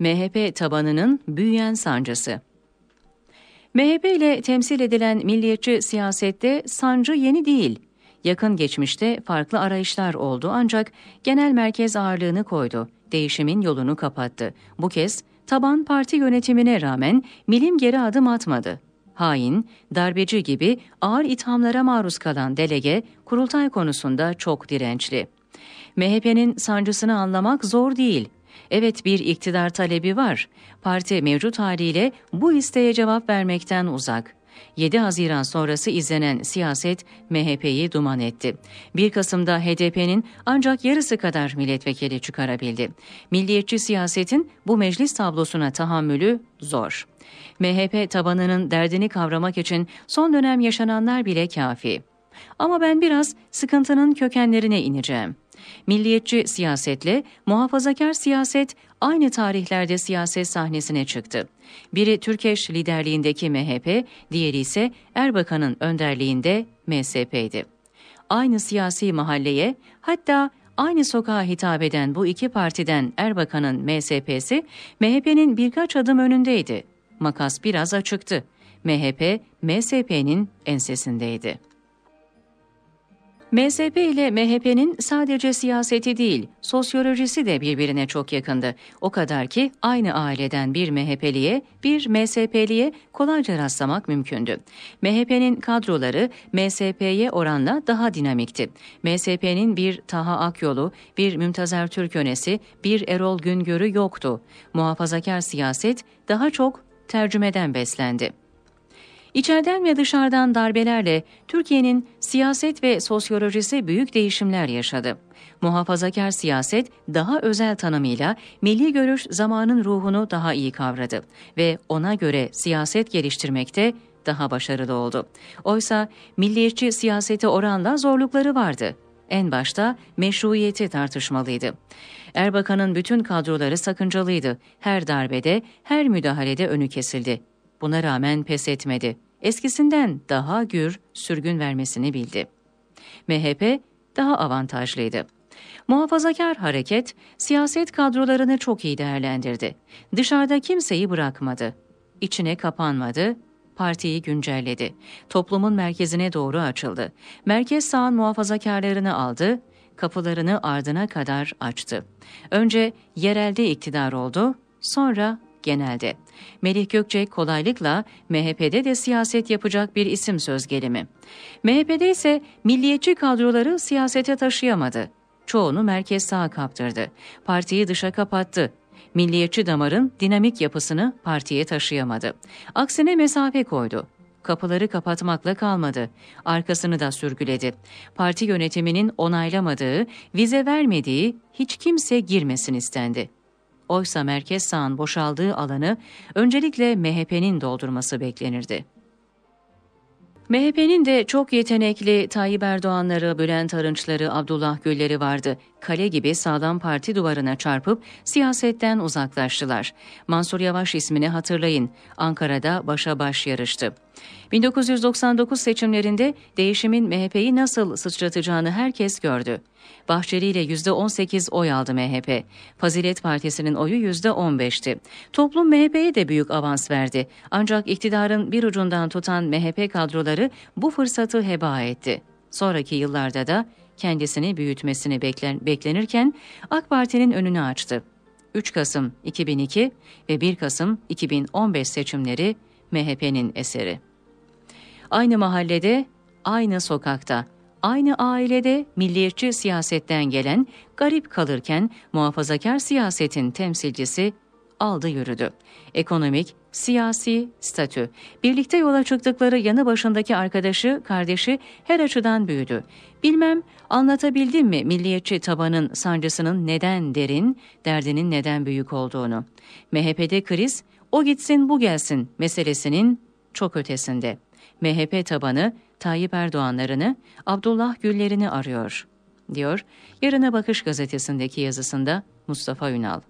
MHP tabanının büyüyen sancısı. MHP ile temsil edilen milliyetçi siyasette sancı yeni değil. Yakın geçmişte farklı arayışlar oldu ancak genel merkez ağırlığını koydu. Değişimin yolunu kapattı. Bu kez taban parti yönetimine rağmen milim geri adım atmadı. Hain, darbeci gibi ağır ithamlara maruz kalan delege kurultay konusunda çok dirençli. MHP'nin sancısını anlamak zor değil. Evet bir iktidar talebi var. Parti mevcut haliyle bu isteğe cevap vermekten uzak. 7 Haziran sonrası izlenen siyaset MHP'yi duman etti. 1 Kasım'da HDP'nin ancak yarısı kadar milletvekili çıkarabildi. Milliyetçi siyasetin bu meclis tablosuna tahammülü zor. MHP tabanının derdini kavramak için son dönem yaşananlar bile kafi. Ama ben biraz sıkıntının kökenlerine ineceğim. Milliyetçi siyasetle muhafazakar siyaset aynı tarihlerde siyaset sahnesine çıktı. Biri Türkeş liderliğindeki MHP, diğeri ise Erbakan'ın önderliğinde MSP'ydi. Aynı siyasi mahalleye hatta aynı sokağa hitap eden bu iki partiden Erbakan'ın MSP'si MHP'nin birkaç adım önündeydi. Makas biraz açıktı. MHP, MSP'nin ensesindeydi. MSP ile MHP'nin sadece siyaseti değil, sosyolojisi de birbirine çok yakındı. O kadar ki aynı aileden bir MHP'liye, bir MSP'liye kolayca rastlamak mümkündü. MHP'nin kadroları MSP'ye oranla daha dinamikti. MSP'nin bir Taha Akyolu, bir Mümtazer önesi, bir Erol Güngör'ü yoktu. Muhafazakar siyaset daha çok tercümeden beslendi. İçeriden ve dışarıdan darbelerle Türkiye'nin siyaset ve sosyolojisi büyük değişimler yaşadı. Muhafazakar siyaset daha özel tanımıyla milli görüş zamanın ruhunu daha iyi kavradı ve ona göre siyaset geliştirmekte daha başarılı oldu. Oysa milliyetçi siyasete oranla zorlukları vardı. En başta meşruiyeti tartışmalıydı. Erbakan'ın bütün kadroları sakıncalıydı. Her darbede, her müdahalede önü kesildi. Buna rağmen pes etmedi eskisinden daha gür sürgün vermesini bildi. MHP daha avantajlıydı. Muhafazakar hareket siyaset kadrolarını çok iyi değerlendirdi. Dışarıda kimseyi bırakmadı. İçine kapanmadı, partiyi güncelledi. Toplumun merkezine doğru açıldı. Merkez sağın muhafazakarlarını aldı, kapılarını ardına kadar açtı. Önce yerelde iktidar oldu, sonra genelde. Melih Gökçek kolaylıkla MHP'de de siyaset yapacak bir isim söz gelimi. MHP'de ise milliyetçi kadroları siyasete taşıyamadı. Çoğunu merkez sağa kaptırdı. Partiyi dışa kapattı. Milliyetçi damarın dinamik yapısını partiye taşıyamadı. Aksine mesafe koydu kapıları kapatmakla kalmadı. Arkasını da sürgüledi. Parti yönetiminin onaylamadığı, vize vermediği hiç kimse girmesin istendi. Oysa merkez sağın boşaldığı alanı öncelikle MHP'nin doldurması beklenirdi. MHP'nin de çok yetenekli Tayyip Erdoğanları, Bülent Arınçları, Abdullah Gülleri vardı. Kale gibi sağlam parti duvarına çarpıp siyasetten uzaklaştılar. Mansur Yavaş ismini hatırlayın. Ankara'da başa baş yarıştı. 1999 seçimlerinde değişimin MHP'yi nasıl sıçratacağını herkes gördü. Bahçeli ile %18 oy aldı MHP. Fazilet Partisi'nin oyu %15'ti. Toplum MHP'ye de büyük avans verdi. Ancak iktidarın bir ucundan tutan MHP kadroları bu fırsatı heba etti. Sonraki yıllarda da kendisini büyütmesini beklenirken AK Parti'nin önünü açtı. 3 Kasım 2002 ve 1 Kasım 2015 seçimleri MHP'nin eseri. Aynı mahallede, aynı sokakta, aynı ailede milliyetçi siyasetten gelen garip kalırken muhafazakar siyasetin temsilcisi aldı yürüdü. Ekonomik, siyasi statü. Birlikte yola çıktıkları yanı başındaki arkadaşı, kardeşi her açıdan büyüdü. Bilmem anlatabildim mi milliyetçi tabanın sancısının neden derin, derdinin neden büyük olduğunu. MHP'de kriz, o gitsin bu gelsin meselesinin çok ötesinde.'' MHP tabanı Tayyip Erdoğanlarını, Abdullah Güllerini arıyor, diyor Yarına Bakış gazetesindeki yazısında Mustafa Ünal.